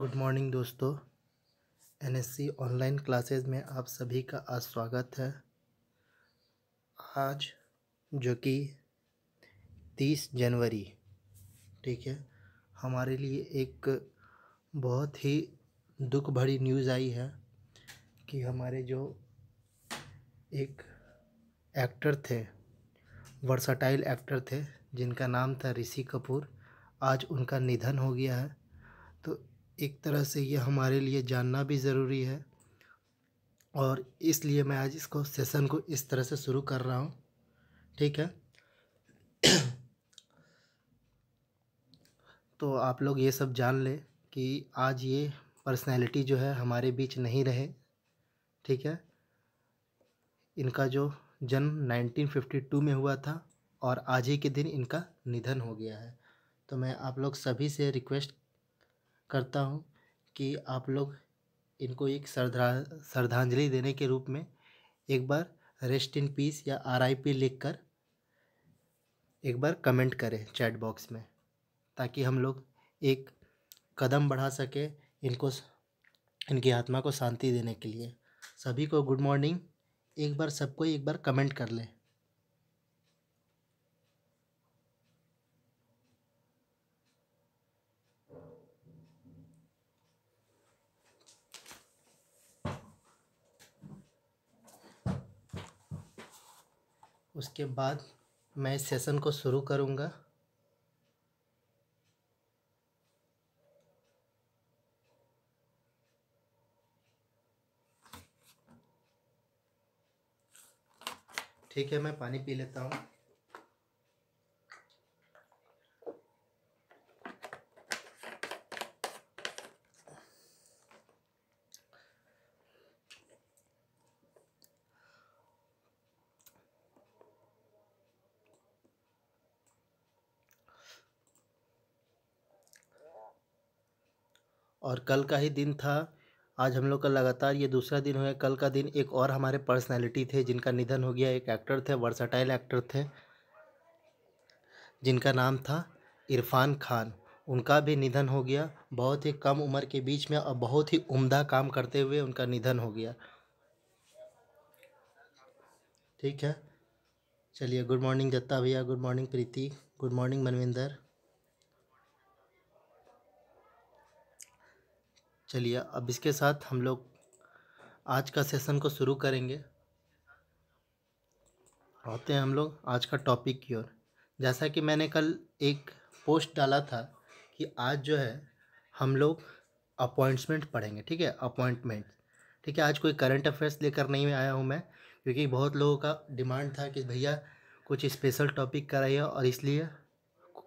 good morning दोस्तों NSC online classes में आप सभी का आज स्वागत है आज जो कि तीस जनवरी ठीक है हमारे लिए एक बहुत ही दुख भरी न्यूज़ आई है कि हमारे जो एक एक्टर थे वर्साटाइल एक्टर थे जिनका नाम था ऋषि कपूर आज उनका निधन हो गया है एक तरह से ये हमारे लिए जानना भी ज़रूरी है और इसलिए मैं आज इसको सेशन को इस तरह से शुरू कर रहा हूँ ठीक है तो आप लोग ये सब जान लें कि आज ये पर्सनैलिटी जो है हमारे बीच नहीं रहे ठीक है इनका जो जन्म 1952 में हुआ था और आज ही के दिन इनका निधन हो गया है तो मैं आप लोग सभी से रिक्वेस्ट करता हूँ कि आप लोग इनको एक श्रद्धा श्रद्धांजलि देने के रूप में एक बार रेस्ट इन पीस या आर आई पी लिख कर एक बार कमेंट करें चैट बॉक्स में ताकि हम लोग एक कदम बढ़ा सकें इनको इनकी आत्मा को शांति देने के लिए सभी को गुड मॉर्निंग एक बार सबको एक बार कमेंट कर लें उसके बाद मैं सेशन को शुरू करूँगा ठीक है मैं पानी पी लेता हूँ और कल का ही दिन था आज हम लोग का लगातार ये दूसरा दिन हुआ कल का दिन एक और हमारे पर्सनैलिटी थे जिनका निधन हो गया एक एक्टर थे वर्साटाइल एक्टर थे जिनका नाम था इरफान खान उनका भी निधन हो गया बहुत ही कम उम्र के बीच में और बहुत ही उम्दा काम करते हुए उनका निधन हो गया ठीक है चलिए गुड मॉर्निंग जत्ता भैया good morning Preeti good morning Manvinder चलिए अब इसके साथ हम लोग आज का सेशन को शुरू करेंगे होते हैं हम लोग आज का टॉपिक की ओर जैसा कि मैंने कल एक पोस्ट डाला था कि आज जो है हम लोग अपॉइंटमेंट पढ़ेंगे ठीक है अपॉइंटमेंट ठीक है आज कोई करंट अफेयर्स लेकर नहीं आया हूँ मैं क्योंकि बहुत लोगों का डिमांड था कि भैया कुछ स्पेशल टॉपिक कराइए और इसलिए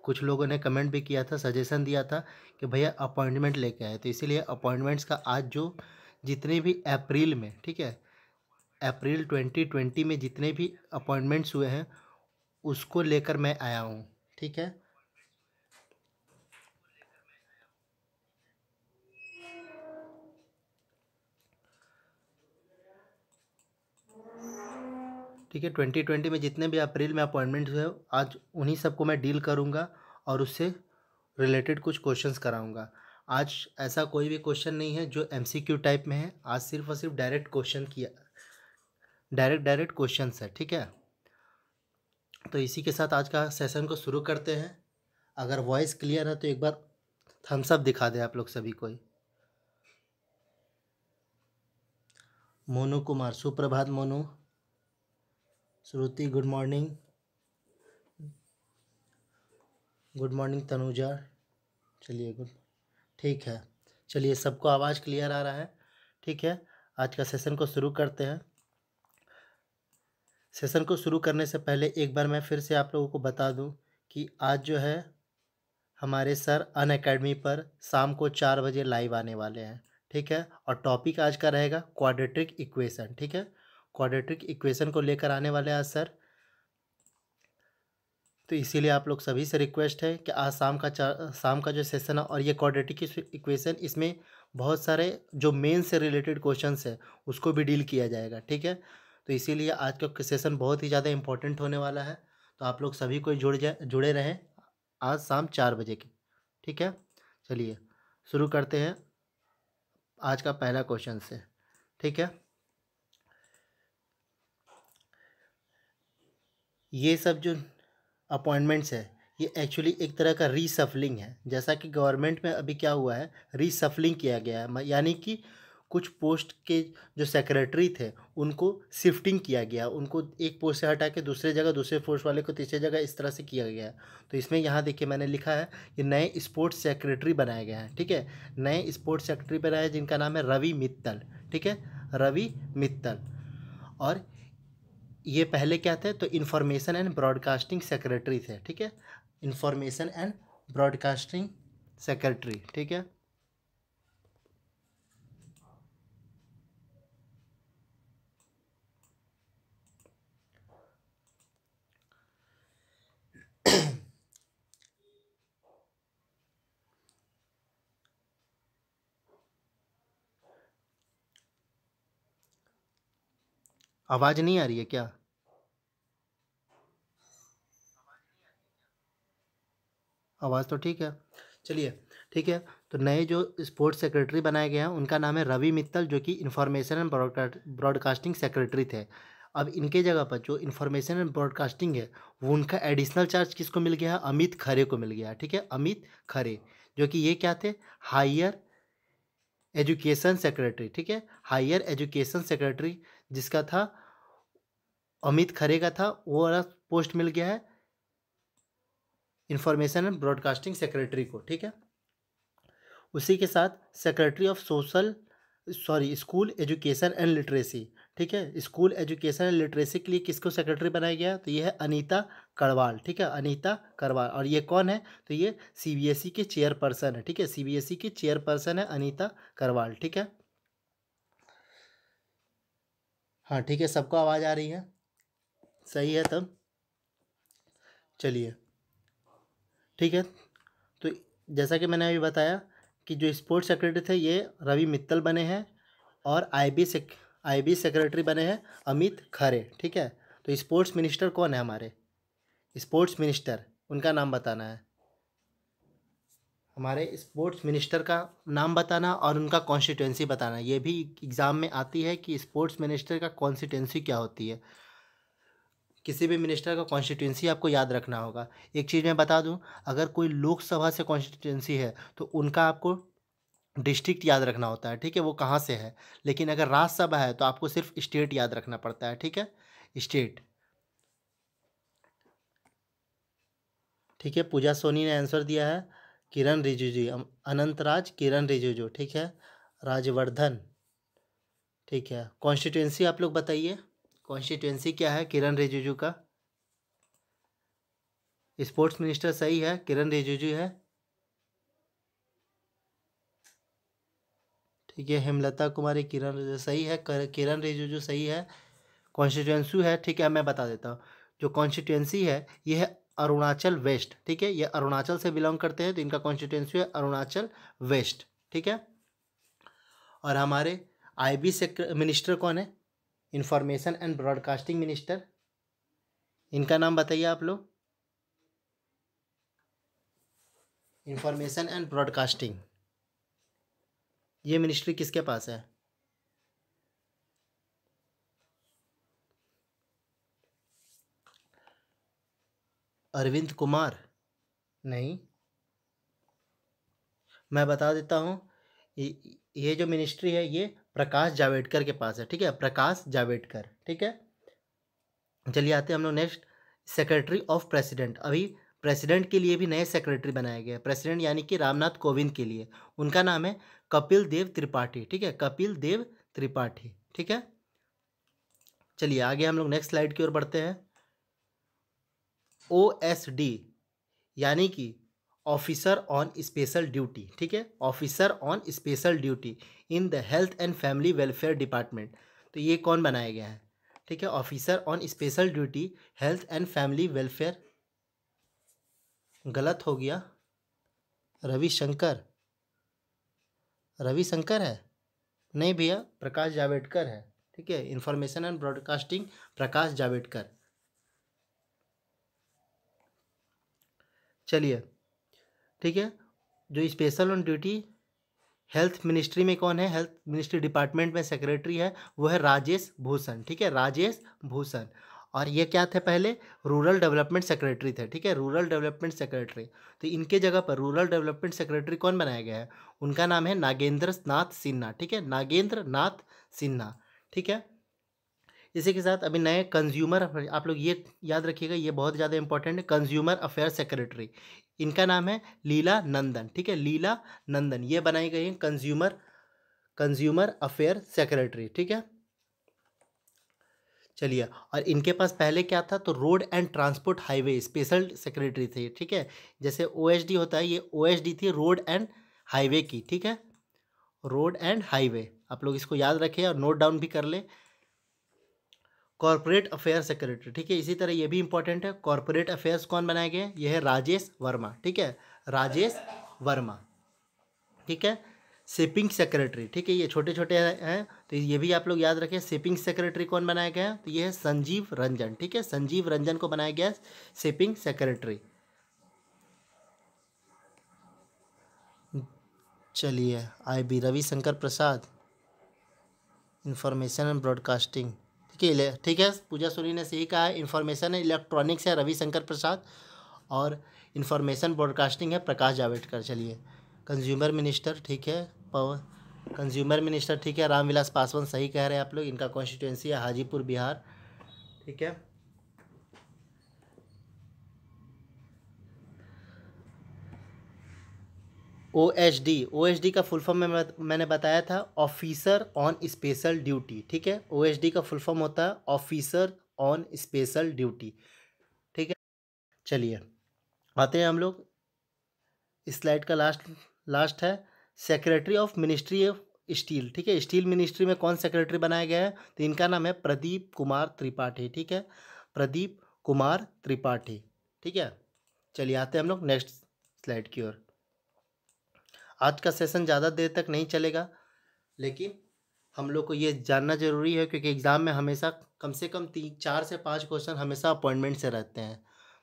कुछ लोगों ने कमेंट भी किया था सजेशन दिया था कि भैया अपॉइंटमेंट लेके आए तो इसीलिए अपॉइंटमेंट्स का आज जो जितने भी अप्रैल में ठीक है अप्रैल ट्वेंटी ट्वेंटी में जितने भी अपॉइंटमेंट्स हुए हैं उसको लेकर मैं आया हूँ ठीक है ठीक है ट्वेंटी ट्वेंटी में जितने भी अप्रैल में अपॉइंटमेंट्स हुए आज उन्हीं सब को मैं डील करूँगा और उससे रिलेटेड कुछ क्वेश्चंस कराऊँगा आज ऐसा कोई भी क्वेश्चन नहीं है जो एम टाइप में है आज सिर्फ और सिर्फ डायरेक्ट क्वेश्चन किया डायरेक्ट डायरेक्ट क्वेश्चन है ठीक है तो इसी के साथ आज का सेशन को शुरू करते हैं अगर वॉइस क्लियर है तो एक बार थम्स अप दिखा दे आप लोग सभी कोई मोनू कुमार सुप्रभात Monu Shruti good morning good morning Tanuja चलिए गुड ठीक है चलिए सबको आवाज़ क्लियर आ रहा है ठीक है आज का सेशन को शुरू करते हैं सेशन को शुरू करने से पहले एक बार मैं फिर से आप लोगों को बता दूं कि आज जो है हमारे सर अन अकेडमी पर शाम को चार बजे लाइव आने वाले हैं ठीक है और टॉपिक आज का रहेगा क्वाड्रेटिक इक्वेशन ठीक है क्वाड्रेटिक इक्वेशन को लेकर आने वाले आज सर तो इसीलिए आप लोग सभी से रिक्वेस्ट है कि आज शाम का चार शाम का जो सेशन है और ये क्वाड्रेटिक इक्वेशन इसमें बहुत सारे जो मेन से रिलेटेड क्वेश्चन है उसको भी डील किया जाएगा ठीक है तो इसीलिए आज का सेशन बहुत ही ज़्यादा इंपॉर्टेंट होने वाला है तो आप लोग सभी को जुड़ जाए जुड़े रहें आज शाम चार बजे की ठीक है चलिए शुरू करते हैं आज का पहला क्वेश्चन से ठीक है ये सब जो अपॉइंटमेंट्स है ये एक्चुअली एक तरह का रीसफलिंग है जैसा कि गवर्नमेंट में अभी क्या हुआ है रीसफलिंग किया गया है यानी कि कुछ पोस्ट के जो सेक्रेटरी थे उनको शिफ्टिंग किया गया उनको एक पोस्ट से हटा के दूसरे जगह दूसरे पोस्ट वाले को तीसरे जगह इस तरह से किया गया तो इसमें यहाँ देखिए मैंने लिखा है कि नए स्पोर्ट्स सेक्रेटरी बनाए गए हैं ठीक है नए स्पोर्ट्स सेक्रेटरी बनाए जिनका नाम है रवि मित्तल ठीक है रवि मित्तल और ये पहले क्या थे तो इन्फॉर्मेशन एंड ब्रॉडकास्टिंग सेक्रेटरी थे ठीक है इन्फॉर्मेशन एंड ब्रॉडकास्टिंग सेक्रेटरी ठीक है आवाज़ नहीं आ रही है क्या आवाज़ तो ठीक है चलिए ठीक है तो नए जो स्पोर्ट्स सेक्रेटरी बनाए गए हैं उनका नाम है रवि मित्तल जो कि इन्फॉर्मेशन एंड ब्रॉडकास्टिंग सेक्रेटरी थे अब इनके जगह पर जो इन्फॉर्मेशन एंड ब्रॉडकास्टिंग है वो उनका एडिशनल चार्ज किसको मिल गया है अमित खरे को मिल गया ठीक है अमित खरे जो कि ये क्या थे हायर एजुकेशन सेक्रेटरी ठीक है हायर एजुकेशन सेक्रेटरी जिसका था अमित खरे का था वो वाला पोस्ट मिल गया है इंफॉर्मेशन एंड ब्रॉडकास्टिंग सेक्रेटरी को ठीक है उसी के साथ secretary of social sorry school education and literacy ठीक है स्कूल एजुकेशन एंड लिटरेसी के लिए किसको सेक्रेटरी बनाया गया तो ये है अनीता करवाल ठीक है अनीता करवाल और ये कौन है तो ये सीबीएसई e के चेयरपर्सन है ठीक है सीबीएसई की चेयरपर्सन है अनीता करवाल ठीक है हाँ ठीक है सबको आवाज़ आ रही है सही है तब चलिए ठीक है तो जैसा कि मैंने अभी बताया कि जो स्पोर्ट्स सेक्रेटरी थे ये रवि मित्तल बने हैं और आईबी से आईबी सेक्रेटरी बने हैं अमित खरे ठीक है तो स्पोर्ट्स मिनिस्टर कौन है हमारे स्पोर्ट्स मिनिस्टर उनका नाम बताना है हमारे स्पोर्ट्स मिनिस्टर का नाम बताना और उनका कॉन्स्टिट्यूंसी बताना ये भी एग्ज़ाम में आती है कि स्पोर्ट्स मिनिस्टर का कॉन्स्टिट्यूंसी क्या होती है किसी भी मिनिस्टर का कॉन्स्टिट्यूंसी आपको याद रखना होगा एक चीज़ मैं बता दूं अगर कोई लोकसभा से कॉन्स्टिट्यूंसी है तो उनका आपको डिस्ट्रिक्ट याद रखना होता है ठीक है वो कहाँ से है लेकिन अगर राज्यसभा है तो आपको सिर्फ स्टेट याद रखना पड़ता है ठीक है स्टेट ठीक है पूजा सोनी ने आंसर दिया है किरण रिजिजू अनंतराज किरण रिजिजू ठीक है राजवर्धन ठीक है कॉन्स्टिट्यूंसी आप लोग बताइए कॉन्स्टिट्यूंसी क्या है किरण रिजिजू का स्पोर्ट्स मिनिस्टर सही है किरण रिजिजू है ठीक है हेमलता कुमारी किरण सही है किरण रिजिजू सही है कॉन्स्टिट्यूंसी है ठीक है मैं बता देता हूँ जो कॉन्स्टिट्युएंसी है यह है अरुणाचल वेस्ट ठीक है ये अरुणाचल से बिलोंग करते हैं तो इनका कॉन्स्टिट्यूंसी है अरुणाचल वेस्ट ठीक है और हमारे आईबी से मिनिस्टर कौन है इंफॉर्मेशन एंड ब्रॉडकास्टिंग मिनिस्टर इनका नाम बताइए आप लोग इंफॉर्मेशन एंड ब्रॉडकास्टिंग ये मिनिस्ट्री किसके पास है अरविंद कुमार नहीं मैं बता देता हूँ ये जो मिनिस्ट्री है ये प्रकाश जावेडकर के पास है ठीक है प्रकाश जावेडकर ठीक है चलिए आते हैं हम लोग नेक्स्ट सेक्रेटरी ऑफ प्रेसिडेंट अभी प्रेसिडेंट के लिए भी नए सेक्रेटरी बनाए गए प्रेसिडेंट यानी कि रामनाथ कोविंद के लिए उनका नाम है कपिल देव त्रिपाठी ठीक है कपिल देव त्रिपाठी ठीक है चलिए आगे हम लोग नेक्स्ट स्लाइड की ओर बढ़ते हैं ओ एस डी यानी कि ऑफिसर ऑन स्पेशल ड्यूटी ठीक है officer on special duty in the health and family welfare department तो ये कौन बनाया गया है ठीक है officer on special duty health and family welfare गलत हो गया रविशंकर रविशंकर है नहीं भैया प्रकाश जावेडकर है ठीक है information and broadcasting Prakash Javadekar चलिए ठीक है जो special on duty health ministry में कौन है हेल्थ मिनिस्ट्री डिपार्टमेंट में सेक्रेटरी है वो है राजेश भूषण ठीक है राजेश भूषण और ये क्या थे पहले रूरल डेवलपमेंट सेक्रेटरी थे ठीक है रूरल डेवलपमेंट सेक्रेटरी तो इनके जगह पर रूरल डेवलपमेंट सेक्रेटरी कौन बनाया गया है उनका नाम है नागेंद्र नाथ सिन्हा ठीक है नागेंद्र नाथ सिन्हा ठीक है इसी के साथ अभी नए कंज्यूमर आप लोग ये याद रखिएगा ये बहुत ज़्यादा इंपॉर्टेंट है कंज्यूमर अफेयर सेक्रेटरी इनका नाम है लीला नंदन ठीक है लीला नंदन ये बनाई गई है कंज्यूमर कंज्यूमर अफेयर सेक्रेटरी ठीक है चलिए और इनके पास पहले क्या था तो road and transport highway special secretary थे ठीक है जैसे ओएसडी होता है ये ओएसडी थी रोड एंड हाईवे की ठीक है रोड एंड हाईवे आप लोग इसको याद रखें और नोट डाउन भी कर लें कॉरपोरेट अफेयर सेक्रेटरी ठीक है इसी तरह ये भी इंपॉर्टेंट है कॉरपोरेट अफेयर्स कौन बनाए गए ये है राजेश वर्मा ठीक है राजेश वर्मा ठीक है शिपिंग सेक्रेटरी ठीक है ये छोटे छोटे हैं तो ये भी आप लोग याद रखें शिपिंग सेक्रेटरी कौन बनाया गया तो ये है संजीव रंजन ठीक है संजीव रंजन को बनाया गया शिपिंग सेक्रेटरी चलिए I B Ravishankar Prasad information and broadcasting scale है ठीक है पूजा सोनी ने सही कहा है इन्फॉर्मेशन है इलेक्ट्रॉनिक्स है रविशंकर प्रसाद और इन्फॉर्मेशन ब्रॉडकास्टिंग है प्रकाश जावेडकर चलिए कंज्यूमर मिनिस्टर ठीक है पवन कंज्यूमर मिनिस्टर ठीक है रामविलास पासवान सही कह रहे हैं आप लोग इनका कॉन्स्टिट्यूंसी है हाजीपुर बिहार ठीक है O H D O H D का फुल फॉर्म में मैंने बताया था ऑफिसर ऑन स्पेशल ड्यूटी ठीक है ओ एच डी का फुल फॉर्म होता है ऑफिसर ऑन स्पेशल ड्यूटी ठीक है चलिए आते हैं हम लोग स्लाइड का लास्ट लास्ट है secretary of ministry of steel ठीक है स्टील मिनिस्ट्री में कौन सेक्रेटरी बनाया गया है तो इनका नाम है प्रदीप कुमार त्रिपाठी ठीक है प्रदीप कुमार त्रिपाठी ठीक है चलिए आते हैं हम लोग नेक्स्ट स्लाइड की ओर आज का सेशन ज़्यादा देर तक नहीं चलेगा लेकिन हम लोग को ये जानना जरूरी है क्योंकि एग्ज़ाम में हमेशा कम से कम तीन चार से पाँच क्वेश्चन हमेशा अपॉइंटमेंट से रहते हैं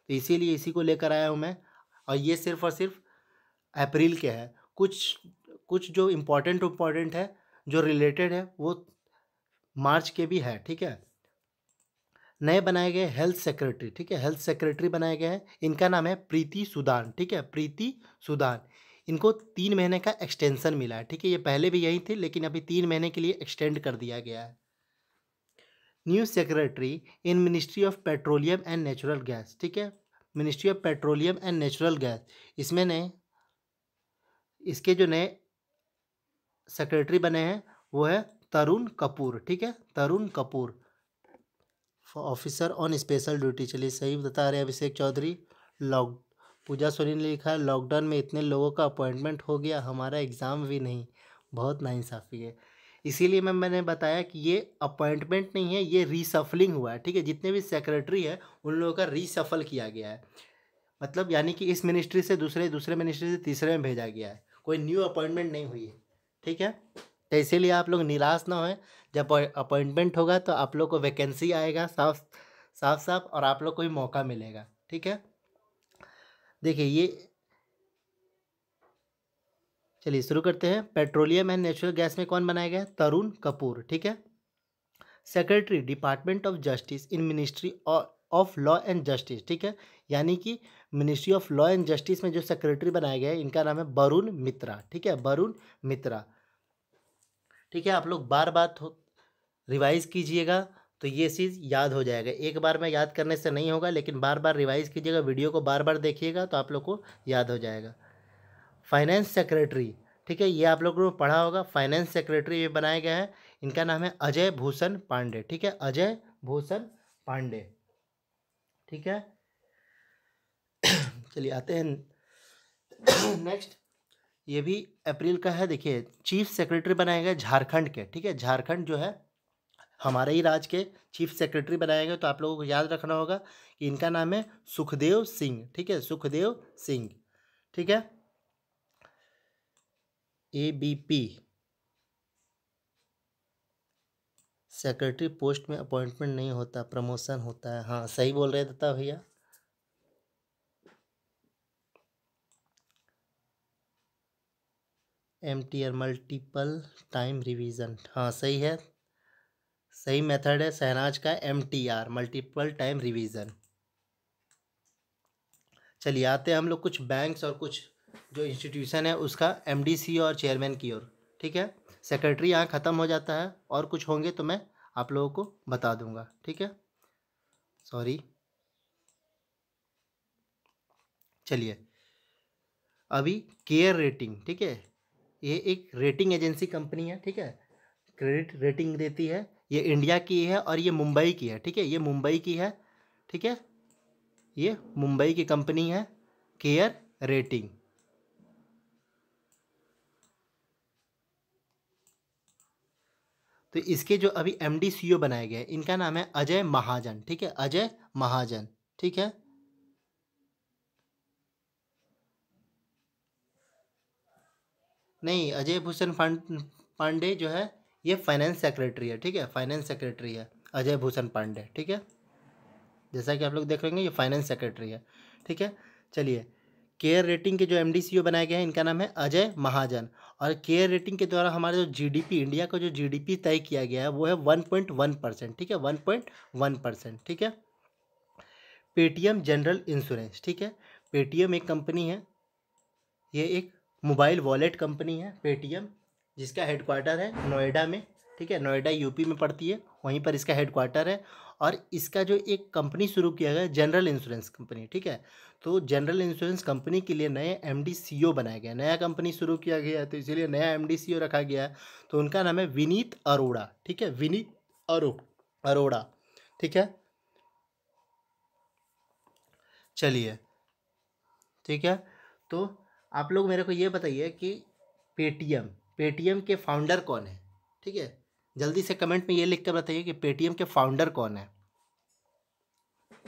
तो इसीलिए इसी को लेकर आया हूँ मैं और ये सिर्फ़ और सिर्फ अप्रैल के हैं कुछ कुछ जो इम्पोर्टेंट इम्पॉर्टेंट है जो रिलेटेड है वो मार्च के भी है ठीक है नए बनाए गए हेल्थ सेक्रेटरी ठीक है हेल्थ सेक्रेटरी बनाए गए हैं इनका नाम है प्रीति सुदान ठीक है प्रीति सुदान इनको तीन महीने का एक्सटेंसन मिला है ठीक है ये पहले भी यही थे लेकिन अभी तीन महीने के लिए एक्सटेंड कर दिया गया है new secretary in ministry of petroleum and natural gas ठीक है ministry of petroleum and natural gas इसमें नए इसके जो नए सेक्रेटरी बने हैं वो है तरुण कपूर ठीक है Tarun Kapoor officer on special duty चलिए सही बता रहे अभिषेक चौधरी लॉक पूजा सोनी ने लिखा है लॉकडाउन में इतने लोगों का अपॉइंटमेंट हो गया हमारा एग्ज़ाम भी नहीं बहुत नाइंसाफ़ी है इसीलिए मैं मैंने बताया कि ये अपॉइंटमेंट नहीं है ये रीसफलिंग हुआ है ठीक है जितने भी सेक्रेटरी है उन लोगों का रीसफल किया गया है मतलब यानी कि इस मिनिस्ट्री से दूसरे दूसरे मिनिस्ट्री से तीसरे में भेजा गया है कोई न्यू अपॉइंटमेंट नहीं हुई है ठीक है तो इसीलिए आप लोग निराश ना होए जब अपॉइंटमेंट होगा तो आप लोग को वैकेंसी आएगा साफ साफ साफ और आप लोग को भी मौका मिलेगा ठीक है देखिए ये चलिए शुरू करते हैं पेट्रोलियम एंड नेचुरल गैस में कौन बनाया गया तरुण कपूर ठीक है secretary department of justice in ministry of law and justice ठीक है यानी कि ministry of law and justice में जो सेक्रेटरी बनाया गया है इनका नाम है वरुण मित्रा ठीक है वरुण मित्रा ठीक है आप लोग बार बार रिवाइज कीजिएगा तो ये चीज़ याद हो जाएगा एक बार में याद करने से नहीं होगा लेकिन बार बार रिवाइज़ कीजिएगा वीडियो को बार बार देखिएगा तो आप लोग को याद हो जाएगा फाइनेंस सेक्रेटरी ठीक है ये आप लोगों ने पढ़ा होगा फाइनेंस सेक्रेटरी भी बनाए गए हैं इनका नाम है अजय भूषण पांडे ठीक है अजय भूषण पांडे ठीक है चलिए आते हैं नेक्स्ट ये भी अप्रैल का है देखिए चीफ सेक्रेटरी बनाए गए झारखंड के ठीक है झारखंड जो है हमारे ही राज्य के चीफ सेक्रेटरी बनाए गए तो आप लोगों को याद रखना होगा कि इनका नाम है सुखदेव सिंह ठीक है सुखदेव सिंह ठीक है A B P secretary post में अपॉइंटमेंट नहीं होता प्रमोशन होता है हाँ सही बोल रहे दत्ता भैया M T R multiple time revision हाँ सही है सही मेथड है शहनाज का M T R multiple time revision चलिए आते हैं हम लोग कुछ बैंक्स और कुछ जो इंस्टीट्यूशन है उसका एम डी सी और चेयरमैन की ओर ठीक है सेक्रेटरी यहाँ ख़त्म हो जाता है और कुछ होंगे तो मैं आप लोगों को बता दूंगा ठीक है सॉरी चलिए अभी केयर रेटिंग ठीक है ये एक रेटिंग एजेंसी कंपनी है ठीक है क्रेडिट रेटिंग देती है ये इंडिया की है और ये मुंबई की है ठीक है ये मुंबई की है ठीक है ये मुंबई की कंपनी है केयर रेटिंग तो इसके जो अभी एम डी सी ओ बनाए गए इनका नाम है अजय महाजन ठीक है अजय महाजन ठीक है नहीं अजय भूषण पांडे जो है ये फाइनेंस सेक्रेटरी है ठीक है फाइनेंस सेक्रेटरी है अजय भूषण पांडे ठीक है जैसा कि आप लोग देख रहे ये फाइनेंस सेक्रेटरी है ठीक है चलिए केयर रेटिंग के जो एम बनाए गए हैं इनका नाम है अजय महाजन और केयर रेटिंग के द्वारा हमारे जो जीडीपी इंडिया का जो जीडीपी तय किया गया है वो है वन पॉइंट वन परसेंट ठीक है वन पॉइंट वन परसेंट ठीक है पेटीएम जनरल इंश्योरेंस ठीक है पेटीएम एक कंपनी है ये एक मोबाइल वॉलेट कंपनी है पेटीएम जिसका हेडक्वार्टर है नोएडा में ठीक है नोएडा यूपी में पड़ती है वहीं पर इसका हेडक्वार्टर है और इसका जो एक कंपनी शुरू किया गया जनरल इंश्योरेंस कंपनी ठीक है तो जनरल इंश्योरेंस कंपनी के लिए नए एम डी सी ओ बनाया गया नया कंपनी शुरू किया गया तो इसीलिए नया एम डी सी ओ रखा गया है तो उनका नाम है विनीत अरोड़ा ठीक है विनीत अरो अरोड़ा ठीक है चलिए ठीक है तो आप लोग मेरे को ये बताइए कि पेटीएम पेटीएम के फाउंडर कौन है ठीक है जल्दी से कमेंट में ये लिख कर बताइए कि पेटीएम के फाउंडर कौन है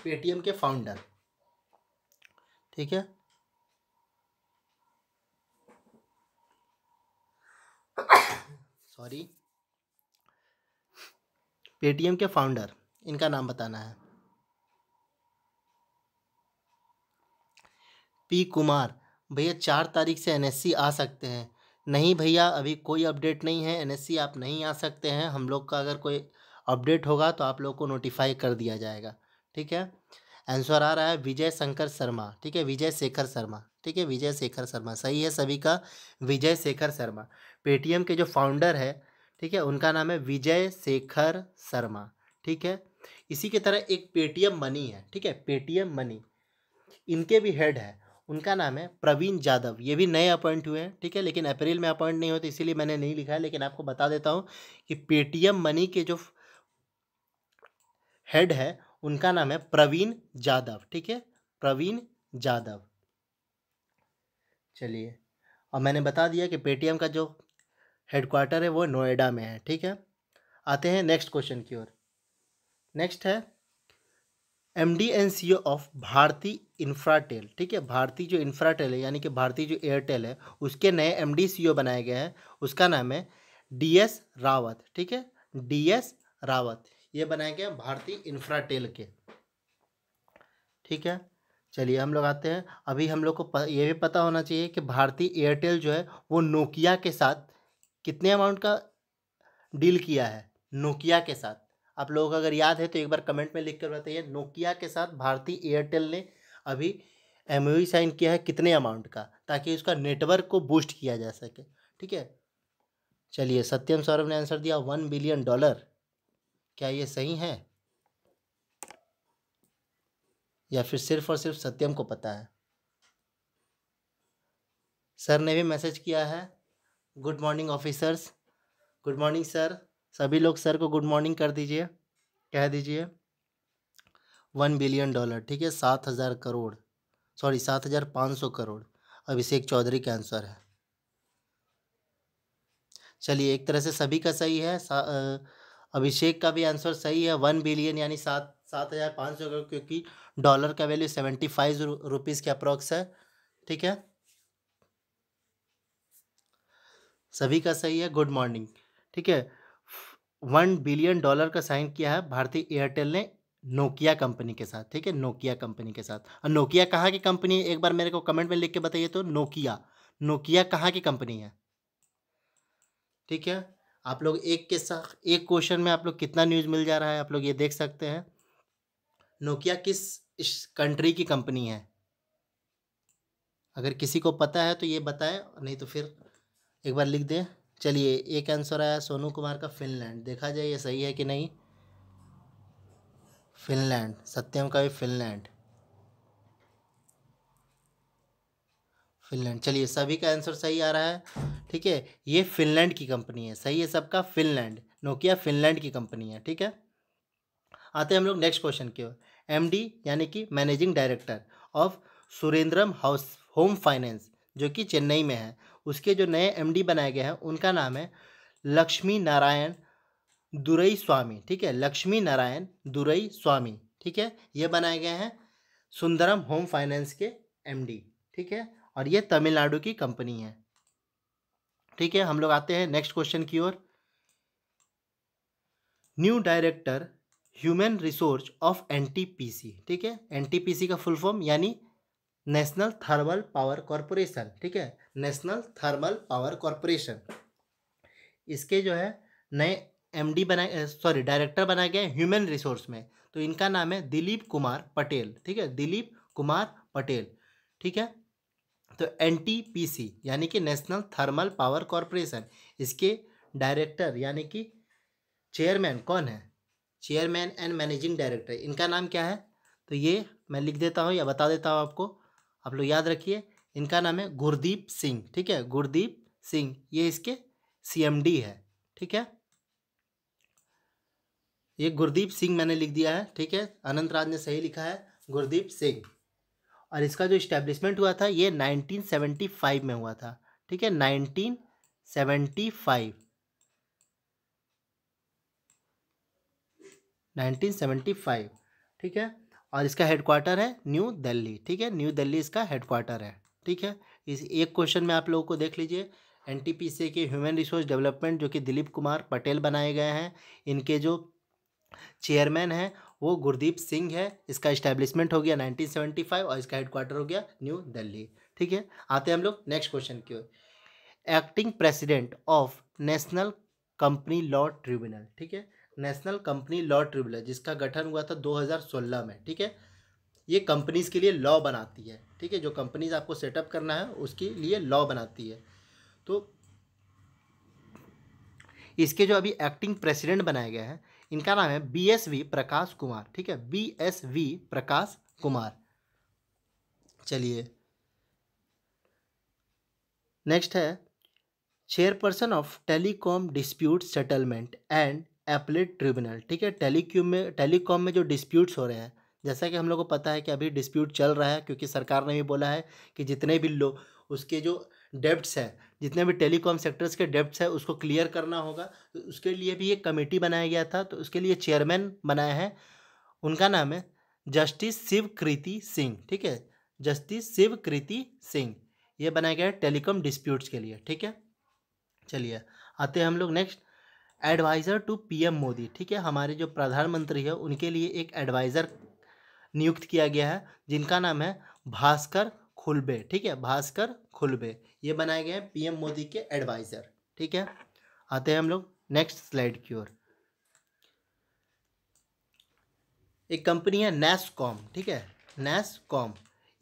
पेटीएम के फाउंडर ठीक है सॉरी पेटीएम के फाउंडर इनका नाम बताना है पी कुमार भैया चार तारीख से एनएससी आ सकते हैं नहीं भैया अभी कोई अपडेट नहीं है एनएससी आप नहीं आ सकते हैं हम लोग का अगर कोई अपडेट होगा तो आप लोग को नोटिफाई कर दिया जाएगा ठीक है आंसर आ रहा है विजय शंकर शर्मा ठीक है विजय शेखर शर्मा ठीक है विजय शेखर शर्मा सही है सभी का विजय शेखर शर्मा पेटीएम के जो फाउंडर है ठीक है उनका नाम है विजय शेखर शर्मा ठीक है इसी के तरह एक पेटीएम मनी है ठीक है पेटीएम मनी इनके भी हेड है उनका नाम है प्रवीण यादव ये भी नए अपॉइंट हुए हैं ठीक है लेकिन अप्रैल में अपॉइंट नहीं होते इसीलिए मैंने नहीं लिखा है लेकिन आपको बता देता हूँ कि पेटीएम मनी के जो हेड है उनका नाम है प्रवीण यादव ठीक है प्रवीण यादव चलिए और मैंने बता दिया कि पेटीएम का जो हेडक्वार्टर है वो नोएडा में है ठीक है आते हैं नेक्स्ट क्वेश्चन की ओर नेक्स्ट है M D and C O of Bharti Infratel ठीक है भारती जो इंफ्राटेल है यानी कि भारती जो एयरटेल है उसके नए एम डी सी ओ बनाए गए हैं उसका नाम है डी एस रावत ठीक है डी एस रावत ये बनाए गए हैं भारती इंफ्राटेल के ठीक है चलिए हम लोग आते हैं अभी हम लोग को प, ये भी पता होना चाहिए कि भारती एयरटेल जो है वो नोकिया के साथ कितने अमाउंट का डील किया है नोकिया के साथ आप लोगों को अगर याद है तो एक बार कमेंट में लिख कर बताइए नोकिया के साथ भारतीय एयरटेल ने अभी एम e साइन किया है कितने अमाउंट का ताकि उसका नेटवर्क को बूस्ट किया जा सके ठीक है चलिए सत्यम सौरभ ने आंसर दिया वन बिलियन डॉलर क्या ये सही है या फिर सिर्फ और सिर्फ सत्यम को पता है सर ने भी मैसेज किया है good morning officers good morning sir सभी लोग सर को गुड मॉर्निंग कर दीजिए कह दीजिए वन बिलियन डॉलर ठीक है सात हज़ार करोड़ सॉरी सात हज़ार पाँच सौ करोड़ अभिषेक चौधरी का आंसर है चलिए एक तरह से सभी का सही है अभिषेक का भी आंसर सही है वन बिलियन यानी सात सात हज़ार पाँच सौ करोड़ क्योंकि डॉलर का वैल्यू सेवेंटी फाइव रुपीज़ के अप्रॉक्स है ठीक है सभी का सही है गुड मॉर्निंग ठीक है वन बिलियन डॉलर का साइन किया है भारतीय एयरटेल ने नोकिया कंपनी के साथ ठीक है नोकिया कंपनी के साथ और नोकिया कहाँ की कंपनी है एक बार मेरे को कमेंट में लिख के बताइए तो नोकिया नोकिया कहाँ की कंपनी है ठीक है आप लोग एक के साथ एक क्वेश्चन में आप लोग कितना न्यूज़ मिल जा रहा है आप लोग ये देख सकते हैं नोकिया किस इस कंट्री की कंपनी है अगर किसी को पता है तो ये बताए नहीं तो फिर एक बार लिख दें चलिए एक आंसर आया सोनू कुमार का फिनलैंड देखा जाए ये सही है कि नहीं फिनलैंड सत्यम का भी फिनलैंड फिनलैंड चलिए सभी का आंसर सही आ रहा है ठीक है ये फिनलैंड की कंपनी है सही है सबका फिनलैंड नोकिया फिनलैंड की कंपनी है ठीक है आते हैं हम लोग नेक्स्ट क्वेश्चन की ओर एमडी यानी कि managing director of Surendram house home finance जो कि चेन्नई में है उसके जो नए एम बनाए गए हैं उनका नाम है लक्ष्मी नारायण दुरई स्वामी ठीक है लक्ष्मी नारायण दुरई स्वामी ठीक है ये बनाए गए हैं सुंदरम होम फाइनेंस के एमडी ठीक है और ये तमिलनाडु की कंपनी है ठीक है हम लोग आते हैं नेक्स्ट क्वेश्चन की ओर new director human resource of NTPC ठीक है एनटीपीसी का फुल फॉर्म यानी नेशनल थर्मल पावर कॉरपोरेशन ठीक है नेशनल थर्मल पावर कॉरपोरेशन इसके जो है नए एमडी बनाए सॉरी डायरेक्टर बनाए गए ह्यूमन रिसोर्स में तो इनका नाम है दिलीप कुमार पटेल ठीक है दिलीप कुमार पटेल ठीक है तो एन यानी कि नेशनल थर्मल पावर कॉरपोरेशन इसके डायरेक्टर यानी कि चेयरमैन कौन है चेयरमैन एंड मैनेजिंग डायरेक्टर इनका नाम क्या है तो ये मैं लिख देता हूँ या बता देता हूँ आपको आप लोग याद रखिए इनका नाम है गुरदीप सिंह ठीक है गुरदीप सिंह ये इसके सीएमडी है ठीक है ये गुरदीप सिंह मैंने लिख दिया है ठीक है अनंत राज ने सही लिखा है गुरदीप सिंह और इसका जो इस्टेब्लिशमेंट हुआ था ये 1975 में हुआ था ठीक है 1975 1975 ठीक है और इसका हेडक्वार्टर है न्यू दिल्ली ठीक है न्यू दिल्ली इसका हेडक्वार्टर है ठीक है इस एक क्वेश्चन में आप लोगों को देख लीजिए एन के ह्यूमन रिसोर्स डेवलपमेंट जो कि दिलीप कुमार पटेल बनाए गए हैं इनके जो चेयरमैन हैं वो गुरदीप सिंह है इसका इस्टेब्लिशमेंट हो गया 1975 और इसका हेडक्वार्टर हो गया न्यू दिल्ली ठीक है आते हैं हम लोग नेक्स्ट क्वेश्चन की ओर acting president of national company law tribunal ठीक है नेशनल कंपनी लॉ ट्रिब्यूनल जिसका गठन हुआ था 2016 में ठीक है ये कंपनीज़ के लिए लॉ बनाती है ठीक है जो कंपनीज आपको सेटअप करना है उसके लिए लॉ बनाती है तो इसके जो अभी एक्टिंग प्रेसिडेंट बनाए गए हैं इनका नाम है B S V Prakash Kumar ठीक है B S V Prakash Kumar चलिए नेक्स्ट है chairperson of telecom dispute settlement and appellate tribunal ठीक है टेलीक्यूम में टेलीकॉम में जो डिस्प्यूट्स हो रहे हैं जैसा कि हम लोग को पता है कि अभी डिस्प्यूट चल रहा है क्योंकि सरकार ने भी बोला है कि जितने भी लोग उसके जो डेब्ट्स है जितने भी टेलीकॉम सेक्टर्स के डेब्ट्स है उसको क्लियर करना होगा तो उसके लिए भी एक कमेटी बनाया गया था तो उसके लिए चेयरमैन बनाया है उनका नाम है जस्टिस शिव कृति सिंह ठीक है जस्टिस शिव कृति सिंह ये बनाया गया है टेलीकॉम डिस्प्यूट्स के लिए ठीक है चलिए आते हैं हम लोग next adviser to PM Modi ठीक है हमारे जो प्रधानमंत्री है उनके लिए एक एडवाइज़र नियुक्त किया गया है जिनका नाम है भास्कर खुलबे ठीक है भास्कर खुलबे ये बनाए गए हैं पीएम मोदी के एडवाइज़र ठीक है आते हैं हम लोग नेक्स्ट स्लाइड की ओर एक कंपनी है कॉम ठीक है कॉम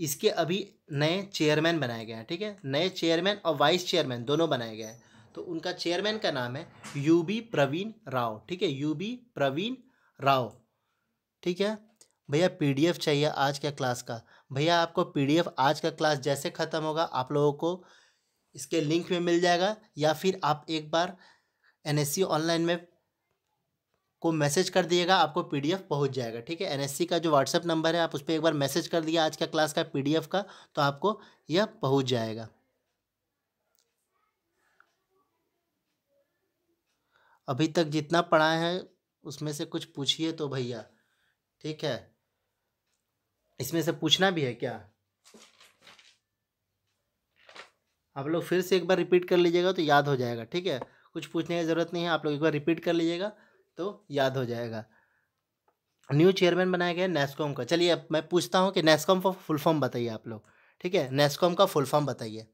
इसके अभी नए चेयरमैन बनाए गए हैं ठीक है नए चेयरमैन और वाइस चेयरमैन दोनों बनाए गए हैं तो उनका चेयरमैन का नाम है यूबी प्रवीण राव ठीक है यूबी प्रवीण राव ठीक है भैया पीडीएफ चाहिए आज के क्लास का भैया आपको पीडीएफ आज का क्लास जैसे ख़त्म होगा आप लोगों को इसके लिंक में मिल जाएगा या फिर आप एक बार एन ऑनलाइन में को मैसेज कर दिएगा आपको पीडीएफ पहुंच जाएगा ठीक है एनएससी का जो व्हाट्सअप नंबर है आप उस पर एक बार मैसेज कर दिया आज का क्लास का पीडीएफ का तो आपको यह पहुंच जाएगा अभी तक जितना पढ़ाए हैं उसमें से कुछ पूछिए तो भैया ठीक है इसमें से पूछना भी है क्या आप लोग फिर से एक बार रिपीट कर लीजिएगा तो याद हो जाएगा ठीक है कुछ पूछने की ज़रूरत नहीं है आप लोग एक बार रिपीट कर लीजिएगा तो याद हो जाएगा न्यू चेयरमैन बनाया गया नेस्कॉम का चलिए अब मैं पूछता हूँ कि नेस्कॉम का फुल फॉर्म बताइए आप लोग ठीक है नेस्कॉम का फुल फॉर्म बताइए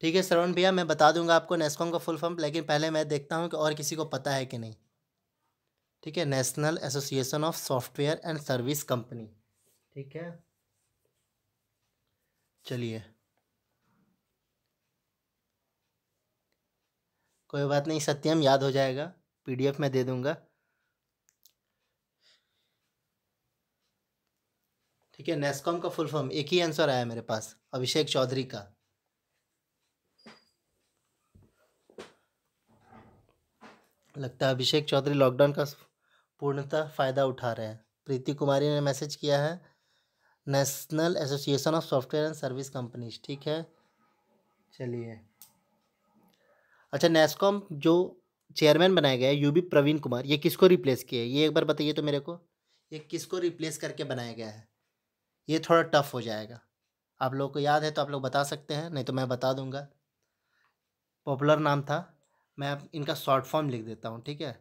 ठीक है श्रवण भैया मैं बता दूंगा आपको नेस्कॉम का फुल फॉर्म लेकिन पहले मैं देखता हूँ कि और किसी को पता है कि नहीं ठीक है national association of software and service company ठीक है चलिए कोई बात नहीं सत्यम याद हो जाएगा पीडीएफ में दे दूंगा ठीक है नेस्कॉम का फुल फॉर्म एक ही आंसर आया मेरे पास अभिषेक चौधरी का लगता है अभिषेक चौधरी लॉकडाउन का पूर्णतः फ़ायदा उठा रहे हैं प्रीति कुमारी ने मैसेज किया है national association of software and service companies ठीक है चलिए अच्छा नेस्कॉम जो चेयरमैन बनाया गया है यूबी प्रवीण कुमार ये किसको रिप्लेस किया है ये एक बार बताइए तो मेरे को ये किसको रिप्लेस करके बनाया गया है ये थोड़ा टफ हो जाएगा आप लोगों को याद है तो आप लोग बता सकते हैं नहीं तो मैं बता दूंगा पॉपुलर नाम था मैं इनका शॉर्ट फॉर्म लिख देता हूँ ठीक है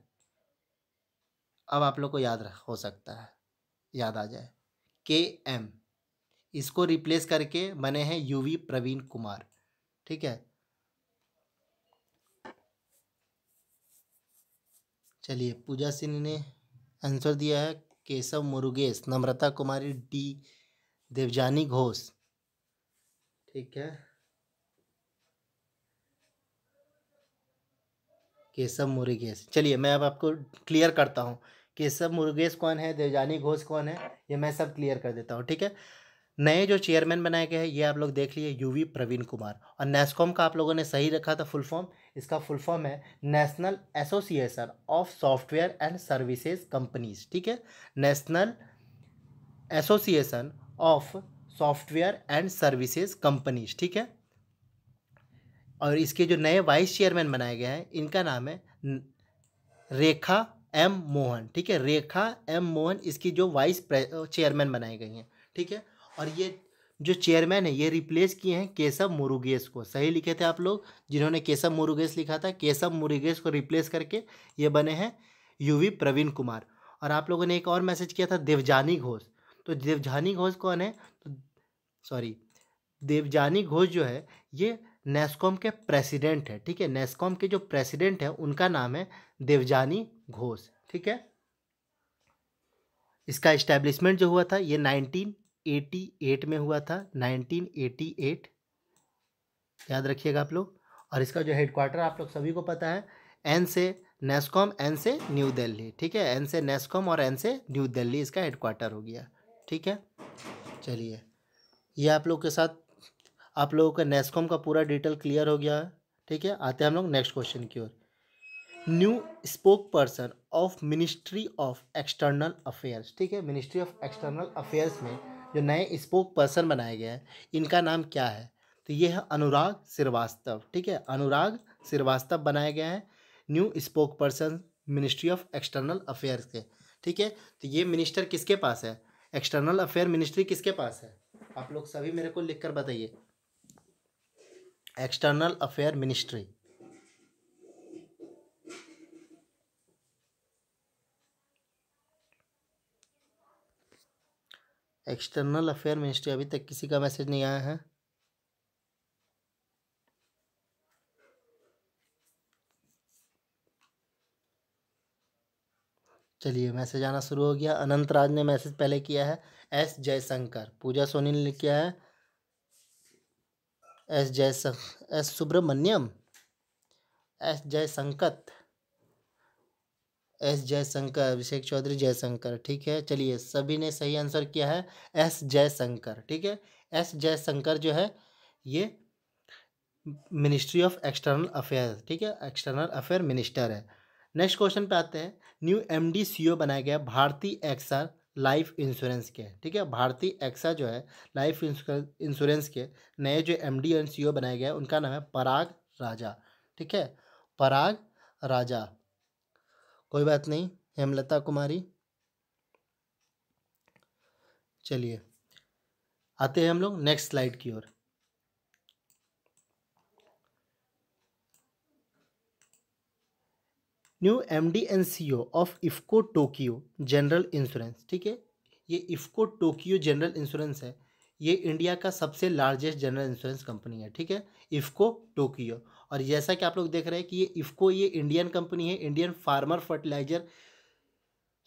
अब आप लोग को याद हो सकता है याद आ जाए के एम इसको रिप्लेस करके बने हैं यूवी प्रवीण कुमार ठीक है चलिए पूजा सिंह ने आंसर दिया है केशव मुरुगेश नम्रता कुमारी डी देवजानी घोष ठीक है केशव मुरुगेश चलिए मैं अब आपको क्लियर करता हूँ केशव मुर्गेश कौन है देवजानी घोष कौन है ये मैं सब क्लियर कर देता हूँ ठीक है नए जो चेयरमैन बनाए गए हैं ये आप लोग देख लिए यूवी प्रवीण कुमार और नेस्कॉम का आप लोगों ने सही रखा था फुल फॉर्म इसका फुल फॉर्म है national association of software and services companies ठीक है national association of software and services companies ठीक है और इसके जो नए वाइस चेयरमैन बनाए गए हैं इनका नाम है रेखा एम मोहन ठीक है रेखा एम मोहन इसकी जो वाइस चेयरमैन बनाई गई हैं ठीक है और ये जो चेयरमैन है ये रिप्लेस किए हैं केशव मुरुगेश को सही लिखे थे आप लोग जिन्होंने केशव मुरुगेश लिखा था केशव मुरुगेश को रिप्लेस करके ये बने हैं यूवी प्रवीण कुमार और आप लोगों ने एक और मैसेज किया था देवजानी घोष तो देवजानी घोष कौन है तो सॉरी देवजानी घोष जो है ये नेस्कॉम के प्रेसिडेंट है ठीक है नेस्कॉम के जो प्रेसिडेंट है उनका नाम है देवजानी घोष ठीक है इसका इस्टेब्लिशमेंट जो हुआ था ये 1988 में हुआ था 1988 याद रखिएगा आप लोग और इसका जो हेडक्वार्टर आप लोग सभी को पता है एन से नेस्कॉम एन से न्यू दिल्ली ठीक है एन से नेस्कॉम और एन से न्यू दिल्ली इसका हेडक्वार्टर हो गया ठीक है चलिए ये आप लोग के साथ आप लोगों का नेस्कॉम का पूरा डिटेल क्लियर हो गया है ठीक है आते हैं हम लोग नेक्स्ट क्वेश्चन की ओर new spokesperson of ministry of external affairs ठीक है मिनिस्ट्री ऑफ एक्सटर्नल अफेयर्स में जो नए स्पोक पर्सन बनाए गए हैं इनका नाम क्या है तो ये है अनुराग श्रीवास्तव ठीक है अनुराग श्रीवास्तव बनाया गया है new spokesperson ministry of external affairs के ठीक है तो ये मिनिस्टर किसके पास है एक्सटर्नल अफेयर मिनिस्ट्री किसके पास है आप लोग सभी मेरे को लिख कर बताइए external affair ministry external affair ministry अभी तक किसी का मैसेज नहीं आया है चलिए मैसेज आना शुरू हो गया अनंत राज ने मैसेज पहले किया है एस जयशंकर पूजा सोनी ने लिख किया है S Jai S Subrahmanyam S Jaishankar S Jaishankar Abhishek Chaudhary Jaishankar ठीक है चलिए सभी ने सही आंसर किया है एस जयशंकर ठीक है एस जयशंकर जो है ये मिनिस्ट्री ऑफ एक्सटर्नल अफेयर्स ठीक है एक्सटर्नल अफेयर मिनिस्टर है नेक्स्ट क्वेश्चन पे आते हैं न्यू एमडी सीईओ बनाया गया भारती एक्सर लाइफ इंश्योरेंस के ठीक है भारतीय एक्सा जो है लाइफ इंश्योरेंस के नए जो M D and C O बनाए गए उनका नाम है पराग राजा ठीक है पराग राजा कोई बात नहीं हेमलता कुमारी चलिए आते हैं हम लोग नेक्स्ट स्लाइड की ओर new M D and C O of IFFCO Tokyo general insurance ठीक है ये इफ़को टोक्यो जनरल इंश्योरेंस है ये इंडिया का सबसे लार्जेस्ट जनरल इंश्योरेंस कंपनी है ठीक है इफ्को टोक्यो और जैसा कि आप लोग देख रहे हैं कि ये इफ्को ये इंडियन कंपनी है Indian farmer fertiliser